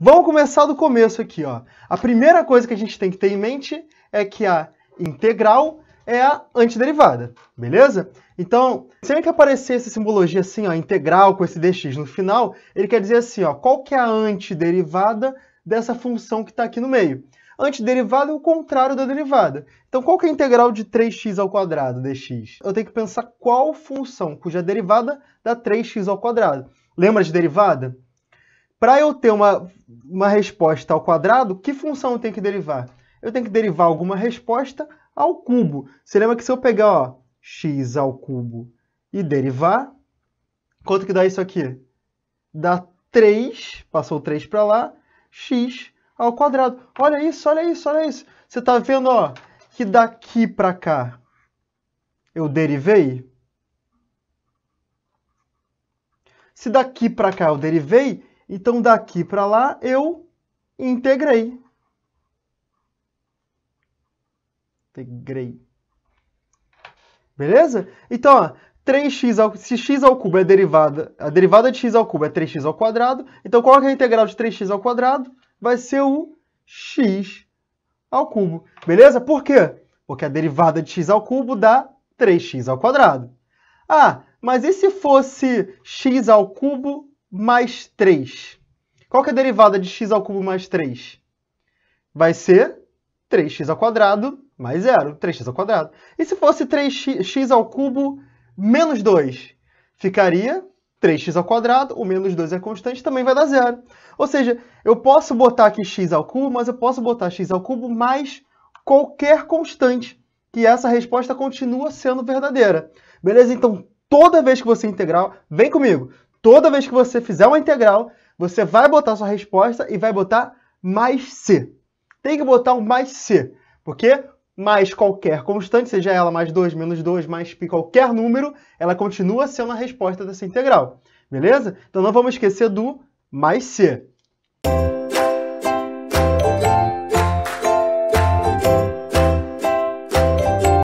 Vamos começar do começo aqui, ó. A primeira coisa que a gente tem que ter em mente é que a integral é a antiderivada, beleza? Então, sempre que aparecer essa simbologia assim, ó, integral com esse dx no final, ele quer dizer assim, ó, qual que é a antiderivada dessa função que está aqui no meio? antiderivada é o contrário da derivada. Então, qual que é a integral de 3x ao quadrado dx? Eu tenho que pensar qual função cuja derivada dá 3x ao quadrado. Lembra de derivada? Para eu ter uma, uma resposta ao quadrado, que função eu tenho que derivar? Eu tenho que derivar alguma resposta ao cubo. Você lembra que se eu pegar ó, x ao cubo e derivar, quanto que dá isso aqui? Dá 3, passou 3 para lá, x ao quadrado. Olha isso, olha isso, olha isso. Você está vendo ó, que daqui para cá eu derivei? Se daqui para cá eu derivei, então, daqui para lá, eu integrei. Integrei. Beleza? Então, ó, 3x ao, se x ao cubo é derivada, a derivada de x ao cubo é 3x ao quadrado, então qual é a integral de 3x ao quadrado? Vai ser o x ao cubo. Beleza? Por quê? Porque a derivada de x ao cubo dá 3x ao quadrado. Ah, mas e se fosse x ao cubo mais 3. Qual que é a derivada de x ao cubo mais 3? Vai ser 3x ao quadrado mais 0, 3x ao quadrado. E se fosse 3x ao cubo menos 2? Ficaria 3x ao quadrado, o menos 2 é constante, também vai dar zero. Ou seja, eu posso botar aqui x ao cubo, mas eu posso botar x ao cubo mais qualquer constante, que essa resposta continua sendo verdadeira. Beleza? Então, toda vez que você integrar, vem comigo, Toda vez que você fizer uma integral, você vai botar sua resposta e vai botar mais C. Tem que botar um mais C, porque mais qualquer constante, seja ela mais 2, menos 2, mais π, qualquer número, ela continua sendo a resposta dessa integral. Beleza? Então não vamos esquecer do mais C.